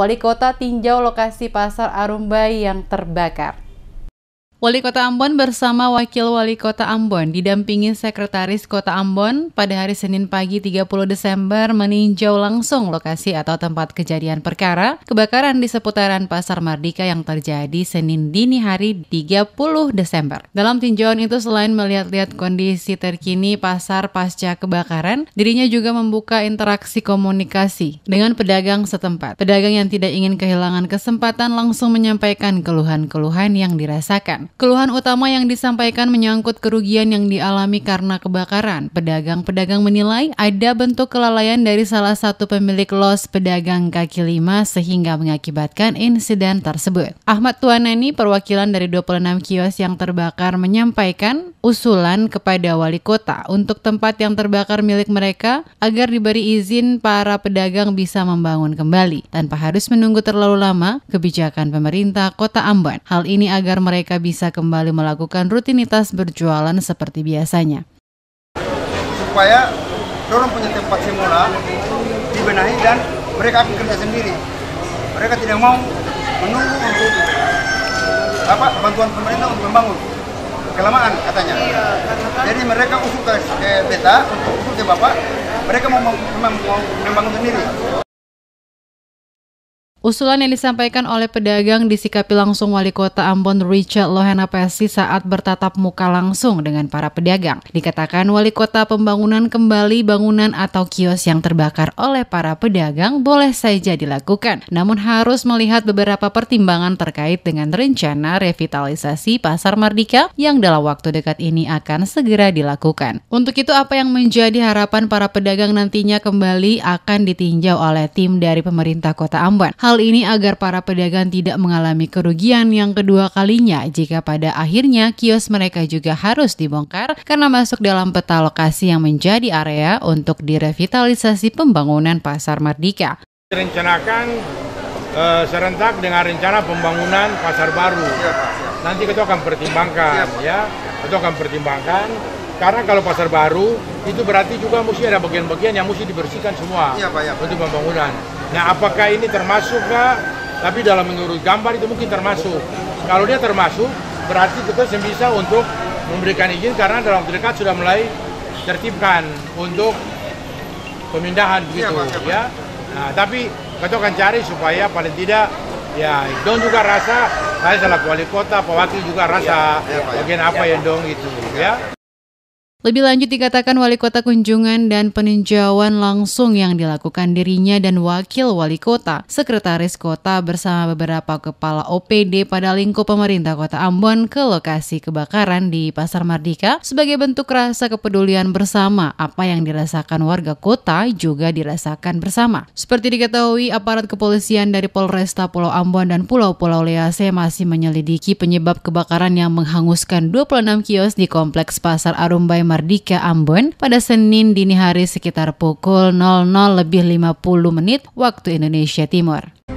Wali Kota tinjau lokasi pasar Arumbai yang terbakar. Wali Kota Ambon bersama Wakil Wali Kota Ambon didampingi Sekretaris Kota Ambon pada hari Senin pagi 30 Desember meninjau langsung lokasi atau tempat kejadian perkara kebakaran di seputaran Pasar Mardika yang terjadi Senin dini hari 30 Desember. Dalam tinjauan itu selain melihat-lihat kondisi terkini pasar pasca kebakaran, dirinya juga membuka interaksi komunikasi dengan pedagang setempat. Pedagang yang tidak ingin kehilangan kesempatan langsung menyampaikan keluhan-keluhan yang dirasakan. Keluhan utama yang disampaikan menyangkut kerugian yang dialami karena kebakaran. Pedagang-pedagang menilai ada bentuk kelalaian dari salah satu pemilik los pedagang kaki lima sehingga mengakibatkan insiden tersebut. Ahmad Tuanani, perwakilan dari 26 kios yang terbakar menyampaikan usulan kepada wali kota untuk tempat yang terbakar milik mereka agar diberi izin para pedagang bisa membangun kembali tanpa harus menunggu terlalu lama kebijakan pemerintah kota Amban. Hal ini agar mereka bisa kembali melakukan rutinitas berjualan seperti biasanya. Supaya orang punya tempat semula dibenahi dan mereka akan kerja sendiri. Mereka tidak mau menunggu untuk apa bantuan pemerintah untuk membangun kelamaan katanya. Iya, kan- Jadi mereka usul ke, ke beta untuk usul ke bapak, mereka mau membangun sendiri. Usulan yang disampaikan oleh pedagang disikapi langsung Wali Kota Ambon Richard Lohena Pesi saat bertatap muka langsung dengan para pedagang. Dikatakan Wali Kota pembangunan kembali bangunan atau kios yang terbakar oleh para pedagang boleh saja dilakukan, namun harus melihat beberapa pertimbangan terkait dengan rencana revitalisasi Pasar mardika yang dalam waktu dekat ini akan segera dilakukan. Untuk itu apa yang menjadi harapan para pedagang nantinya kembali akan ditinjau oleh tim dari pemerintah Kota Ambon hal ini agar para pedagang tidak mengalami kerugian yang kedua kalinya jika pada akhirnya kios mereka juga harus dibongkar karena masuk dalam peta lokasi yang menjadi area untuk direvitalisasi pembangunan Pasar Merdeka. Direncanakan eh, serentak dengan rencana pembangunan Pasar Baru. Nanti kita akan pertimbangkan ya, kita akan pertimbangkan karena kalau pasar baru itu berarti juga mesti ada bagian-bagian yang mesti dibersihkan semua ya, Pak, ya, Pak. untuk pembangunan. Nah, apakah ini termasuk nggak? Tapi dalam menurut gambar itu mungkin termasuk. Kalau dia termasuk, berarti kita bisa untuk memberikan izin karena dalam waktu dekat sudah mulai tertibkan untuk pemindahan iya, begitu iya, ya. ya. Nah, tapi kita akan cari supaya paling tidak ya Dong juga rasa saya salah wali kota, Pak Wakil juga rasa ya, ya, bagian apa ya, gitu, ya Dong itu ya. Lebih lanjut dikatakan wali kota kunjungan dan peninjauan langsung yang dilakukan dirinya dan wakil wali kota, sekretaris kota bersama beberapa kepala OPD pada lingkup pemerintah kota Ambon ke lokasi kebakaran di Pasar Mardika sebagai bentuk rasa kepedulian bersama apa yang dirasakan warga kota juga dirasakan bersama. Seperti diketahui, aparat kepolisian dari Polresta Pulau Ambon dan Pulau-Pulau Lease masih menyelidiki penyebab kebakaran yang menghanguskan 26 kios di Kompleks Pasar Arumbai Mardika Ambon pada Senin dini hari sekitar pukul 00 lebih 50 menit waktu Indonesia Timur.